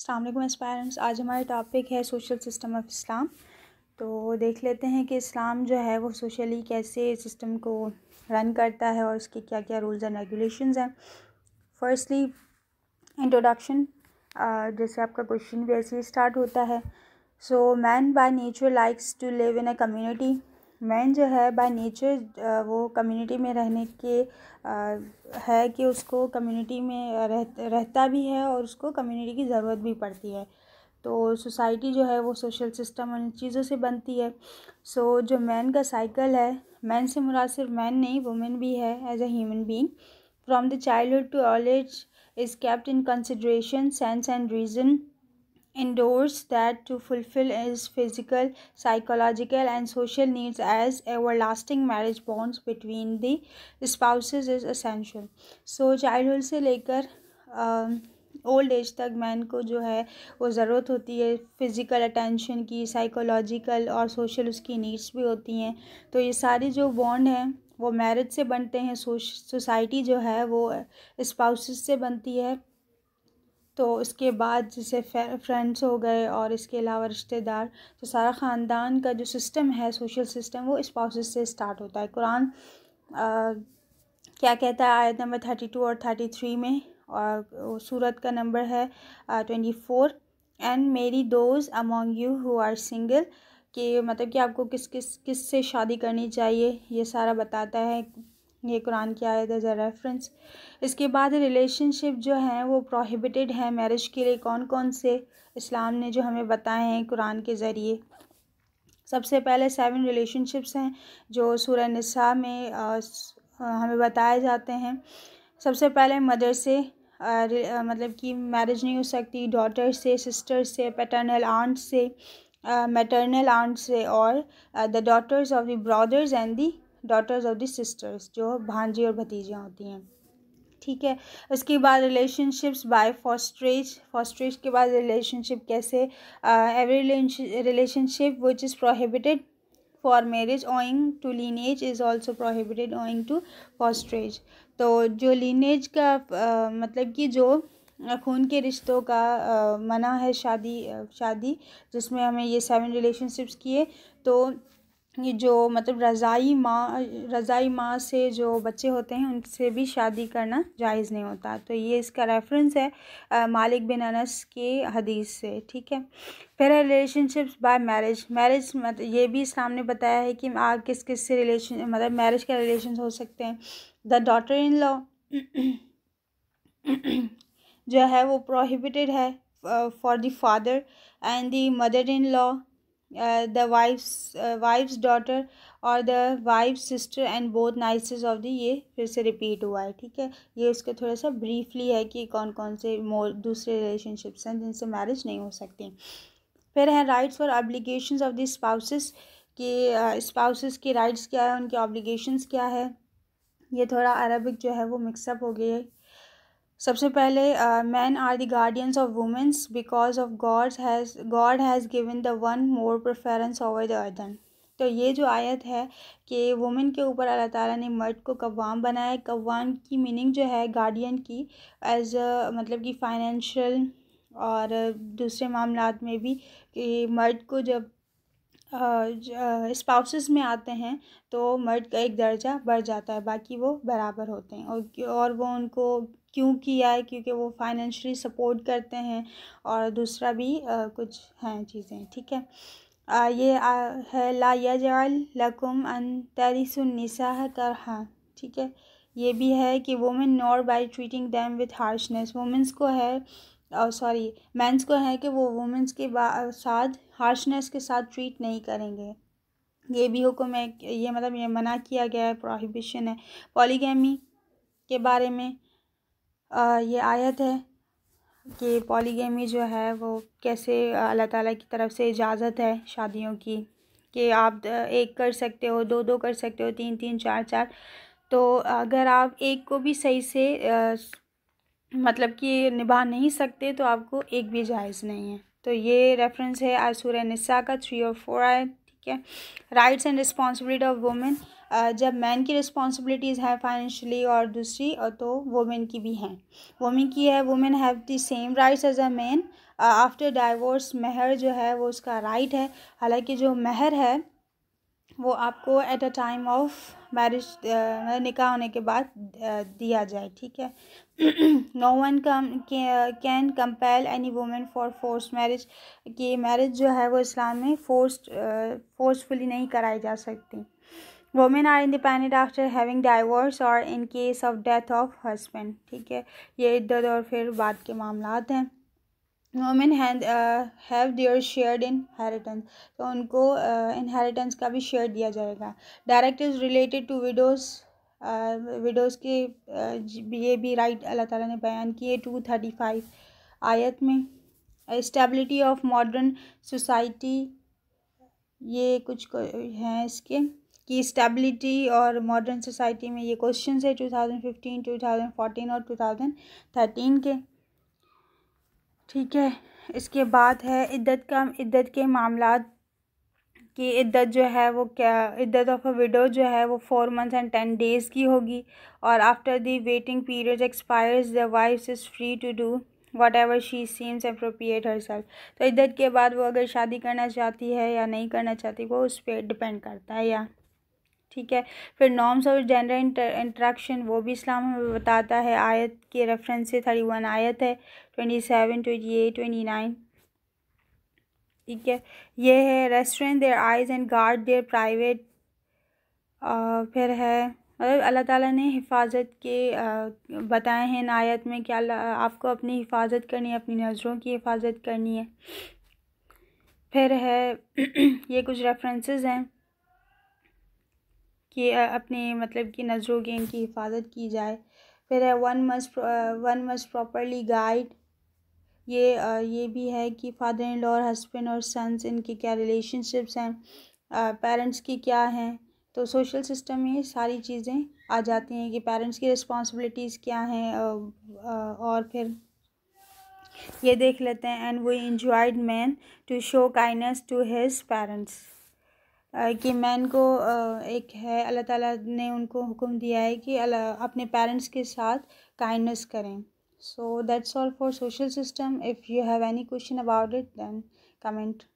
अल्लाम एस्पायरेंट्स आज हमारा टॉपिक है सोशल सिस्टम ऑफ इस्लाम तो देख लेते हैं कि इस्लाम जो है वो सोशली कैसे सिस्टम को रन करता है और उसके क्या क्या रूल्स एंड रेगुलेशंस हैं फर्स्टली इंट्रोडक्शन जैसे आपका क्वेश्चन भी ऐसे ही स्टार्ट होता है so man by nature likes to live in a community man जो है बाय नेचर वो कम्युनिटी में रहने के है कि उसको कम्युनिटी में रह रहता भी है और उसको कम्युनिटी की ज़रूरत भी पड़ती है तो सोसाइटी जो है वो सोशल सिस्टम उन चीज़ों से बनती है सो so, जो मैन का साइकिल है मैन से मुराद सिर्फ मैन नहीं वुमेन भी है as a human being from the childhood to old age is kept in consideration sense and reason endorsed that to fulfill his physical, psychological, and social needs as everlasting marriage bonds between the spouses is essential. So childhood se lekar लेकर old age तक man को जो है वो ज़रूरत होती है physical attention की साइकोलॉजिकल और सोशल उसकी नीड्स भी होती हैं तो ये सारी जो बॉन्ड हैं वो मैरिज से बनते हैं सोश सोसाइटी जो है वो स्पाउसेस से बनती है तो उसके बाद जैसे फ्रेंड्स हो गए और इसके अलावा रिश्तेदार तो सारा ख़ानदान का जो सिस्टम है सोशल सिस्टम वो इस प्रोसेस से स्टार्ट होता है कुरान आ, क्या कहता है आयत नंबर थर्टी टू और थर्टी थ्री में और सूरत का नंबर है twenty four and marry those among you who are single कि मतलब कि आपको किस किस किस से शादी करनी चाहिए ये सारा बताता है ये कुरान की आयत एज ए रेफरेंस इसके बाद रिलेशनशिप जो हैं वो प्रोहिबिटेड है मैरिज के लिए कौन कौन से इस्लाम ने जो हमें बताए हैं कुरान के ज़रिए सबसे पहले सेवन रिलेशनशिप्स हैं जो सूर निसा में आ, हमें बताए जाते हैं सबसे पहले मदर से आ, मतलब कि मैरिज नहीं हो सकती डॉटर से सिस्टर से पैटर्नल आंट से मैटर्नल आंट से और the daughters of the brothers and the daughters of the sisters जो भांजी और भतीजियाँ होती हैं ठीक है उसके बाद रिलेशनशिप्स बाय फॉस्ट्रेज फॉस्ट्रेज के बाद रिलेशनशिप कैसे every relationship which is prohibited for marriage owing to lineage is also prohibited owing to fosterage तो जो लीनेज का uh, मतलब कि जो खून के रिश्तों का uh, मना है शादी uh, शादी जिसमें हमें ये सेवन रिलेशनशिप्स किए तो ये जो मतलब रज़ाई माँ रज़ाई माँ से जो बच्चे होते हैं उनसे भी शादी करना जायज़ नहीं होता तो ये इसका रेफरेंस है आ, मालिक बिन अनस के हदीस से ठीक है फिर है रिलेशनशिप्स बाय मैरिज मैरिज मतलब ये भी इस्लाम ने बताया है कि आप किस किस से रिलेशन मतलब मैरिज के रिलेशन हो सकते हैं द डॉटर इन लॉ जो है वो प्रोहिबिटेड है for the father and the mother in law the wife's wife's daughter और the wife sister and both nieces of the ये फिर से रिपीट हुआ है ठीक है ये उसके थोड़ा सा ब्रीफली है कि कौन कौन से मोर दूसरे रिलेशनशिप्स हैं जिनसे मैरिज नहीं हो सकती फिर uh, हैं राइट्स और ऑब्लीगेशन ऑफ द स्पाउसेस कि स्पाउसेस के राइट्स क्या है उनके ऑब्लिगेशंस क्या है ये थोड़ा अरबिक जो है वो मिक्सअप हो गई है सबसे पहले man are the guardians of womens because of God has God has given the one more preference over the अर्दन तो ये जो आयत है कि वुमेन के ऊपर अल्लाह ताला ने मर्द को कव्वाम बनाया कव्वाम की मीनिंग जो है गार्डियन की एज मतलब कि फाइनेंशियल और दूसरे मामला में भी कि मर्द को जब स्पाउसेस uh, uh, में आते हैं तो मर्द का एक दर्जा बढ़ जाता है बाकी वो बराबर होते हैं और और वो उनको क्यों किया है क्योंकि वो फाइनेंशली सपोर्ट करते हैं और दूसरा भी आ, कुछ हैं चीज़ें ठीक है आ, ये आ, है ला यजाल लकुम अन तरिसनिसा कर हाँ ठीक है ये भी है कि women nor by treating them with harshness womens को है और सॉरी मैंस को है कि वो वुमेंस के साथ हार्शनेस के साथ ट्रीट नहीं करेंगे ये भी हुक्म है ये मतलब ये मना किया गया है प्रोहिबिशन है पॉलीगैमी के बारे में ये आयत है कि पॉलीगेमी जो है वो कैसे अल्लाह ताला की तरफ से इजाज़त है शादियों की कि आप एक कर सकते हो दो दो कर सकते हो तीन तीन चार चार तो अगर आप एक को भी सही से आ, मतलब कि निभा नहीं सकते तो आपको एक भी जायज़ नहीं है तो ये रेफरेंस है आसूर नस्ा का थ्री और फोर आए ठीक है rights and responsibility of women जब मैन की रिस्पॉन्सिबिलिटीज़ है फाइनेंशली और दूसरी तो वोमेन की भी हैं वोमेन की है women have the same rights as a man after divorce महर जो है वो उसका राइट है हालांकि जो महर है वो आपको at a time of marriage निकाह होने के बाद दिया जाए ठीक है no one come can compel any women for force marriage कि मैरिज जो है वो इस्लाम में फोर्स फोर्सफुली नहीं कराई जा सकती women are independent after having divorce और in case of death of husband ठीक है ये इद्दत और फिर बाद के मामला हैं women have their shared inheritance तो उनको इनहेरिटेंस uh, का भी शेयर दिया जाएगा direct is related to widows widows के uh, ये भी राइट अल्लाह ताला ने बयान किए टू थर्टी फाइव आयत में इस्टेबलिटी ऑफ मॉडर्न सोसाइटी ये कुछ हैं इसके की स्टेबिलिटी और मॉडर्न सोसाइटी में ये क्वेश्चन है two two thousand fifteen thousand fourteen और टू थाउजेंड थर्टीन के ठीक है इसके बाद है इद्दत का इद्दत के मामला कि इद्दत जो है वो क्या इद्दत ऑफ अ विडो जो है वो four months and ten days की होगी और after the waiting period expires the wife is free to do whatever she seems appropriate herself तो इद्दत के बाद वो अगर शादी करना चाहती है या नहीं करना चाहती वो उस पर डिपेंड करता है या ठीक है फिर नॉर्म्स और जेंडर इंट्रैक्शन वो भी इस्लाम हमें बताता है आयत के रेफरेंस से थर्टी वन आयत है twenty seven twenty eight twenty nine ठीक है ये है restrain their eyes and guard their private फिर है मतलब अल्लाह ताला ने हिफाजत के बताए हैं इन आयत में कि आपको अपनी हिफाजत करनी है अपनी नज़रों की हिफाजत करनी है फिर है ये कुछ रेफरेंसेस हैं कि अपने मतलब कि नज़रों की इनकी हिफाजत की जाए फिर है one must one must properly guide ये ये भी है कि फादर इन लॉ और हस्बैंड और सन्स इनकी क्या रिलेशनशिप्स हैं पेरेंट्स की क्या हैं तो सोशल सिस्टम में सारी चीज़ें आ जाती हैं कि पेरेंट्स की रिस्पॉन्सिबिलिटीज़ क्या हैं और फिर ये देख लेते हैं and we enjoined man to show kindness to his parents कि मैन को एक है अल्लाह ताला ने उनको हुक्म दिया है कि अपने पेरेंट्स के साथ काइंडनेस करें so that's all for social system if you have any question about it then comment